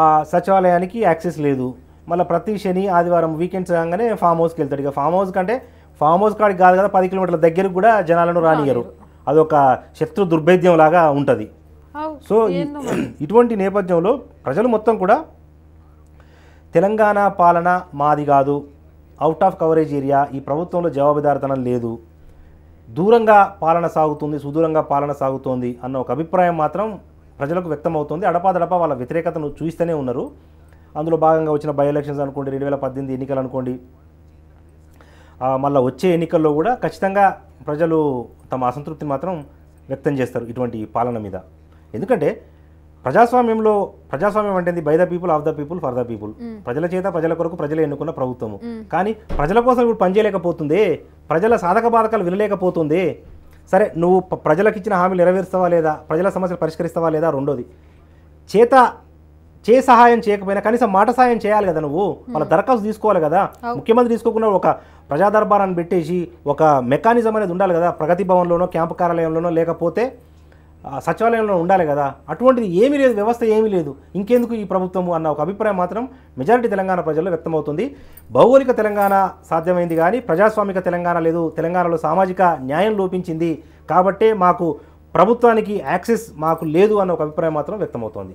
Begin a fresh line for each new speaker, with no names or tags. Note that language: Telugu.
ఆ సచివాలయానికి యాక్సెస్ లేదు మళ్ళీ ప్రతి శని ఆదివారం వీకెండ్స్ కాగానే ఫామ్ హౌస్కి వెళ్తాడు ఇక ఫామ్ హౌస్ కంటే ఫామ్ హౌస్ కాడికి కాదు కదా పది కిలోమీటర్ల దగ్గరకు కూడా జనాలను రానియరు అదొక శత్రు దుర్భేద్యం లాగా ఉంటుంది సో ఇటువంటి నేపథ్యంలో ప్రజలు మొత్తం కూడా తెలంగాణ పాలన మాది కాదు అవుట్ ఆఫ్ కవరేజ్ ఏరియా ఈ ప్రభుత్వంలో జవాబుదారితనం లేదు దూరంగా పాలన సాగుతుంది సుదూరంగా పాలన సాగుతోంది అన్న ఒక అభిప్రాయం మాత్రం ప్రజలకు వ్యక్తమవుతుంది అడపాదడపా వాళ్ళ వ్యతిరేకతను చూస్తూనే ఉన్నారు అందులో భాగంగా వచ్చిన బై ఎలక్షన్స్ అనుకోండి రెండు వేల పద్దెనిమిది ఎన్నికలు అనుకోండి మళ్ళీ వచ్చే ఎన్నికల్లో కూడా ఖచ్చితంగా ప్రజలు తమ అసంతృప్తిని మాత్రం వ్యక్తం చేస్తారు ఇటువంటి పాలన మీద ఎందుకంటే ప్రజాస్వామ్యంలో ప్రజాస్వామ్యం అంటే by the people of the people for the people ప్రజల చేత ప్రజల కొరకు ప్రజలు ఎన్నుకున్న ప్రభుత్వము కానీ ప్రజల కోసం ఇప్పుడు పనిచేయలేకపోతుంది ప్రజల సాధక బాధకాలు వినలేకపోతుంది సరే నువ్వు ప్రజలకు ఇచ్చిన హామీలు నెరవేరుస్తావా లేదా ప్రజల సమస్యలు పరిష్కరిస్తావా లేదా రెండోది చేత చే సహాయం చేయకపోయినా కనీసం మాట సహాయం చేయాలి కదా నువ్వు వాళ్ళ దరఖాస్తు తీసుకోవాలి కదా ముఖ్యమంత్రి తీసుకోకుండా ఒక ప్రజాదర్బారాన్ని పెట్టేసి ఒక మెకానిజం అనేది ఉండాలి కదా ప్రగతి భవన్లోనో క్యాంపు కార్యాలయంలోనో లేకపోతే సచివాలయంలో ఉండాలి కదా అటువంటిది ఏమీ లేదు వ్యవస్థ ఏమీ లేదు ఇంకెందుకు ఈ ప్రభుత్వము అన్న ఒక అభిప్రాయం మాత్రం మెజారిటీ తెలంగాణ ప్రజల్లో వ్యక్తమవుతుంది భౌగోళిక తెలంగాణ సాధ్యమైంది కానీ ప్రజాస్వామిక తెలంగాణ లేదు తెలంగాణలో సామాజిక న్యాయం లోపించింది కాబట్టే మాకు ప్రభుత్వానికి యాక్సెస్ మాకు లేదు అన్న ఒక అభిప్రాయం మాత్రం వ్యక్తమవుతోంది